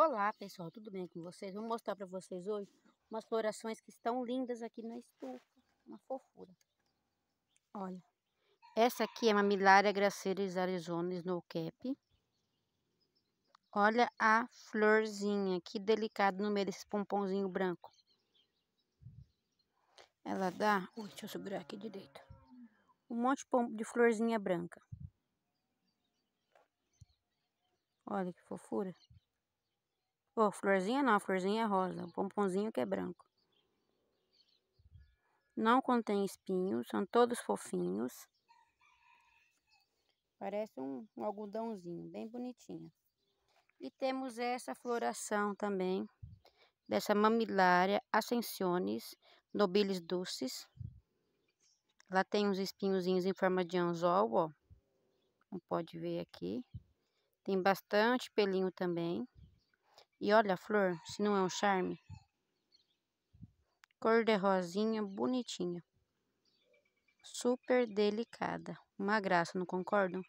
Olá pessoal, tudo bem com vocês? Vou mostrar para vocês hoje umas florações que estão lindas aqui na estufa, uma fofura. Olha, essa aqui é uma Milaria gracilis arizona snow cap. Olha a florzinha, que delicado no meio desse pomponzinho branco. Ela dá, Ui, deixa eu segurar aqui direito, um monte de florzinha branca. Olha que fofura. Oh, florzinha não, florzinha é rosa. O pomponzinho que é branco. Não contém espinhos, são todos fofinhos. Parece um, um algodãozinho, bem bonitinho. E temos essa floração também, dessa mamilária ascensiones nobilis dulcis. Lá tem uns espinhozinhos em forma de anzol, ó. Como pode ver aqui. Tem bastante pelinho também. E olha a flor, se não é um charme. Cor de rosinha, bonitinha. Super delicada. Uma graça, não concordam?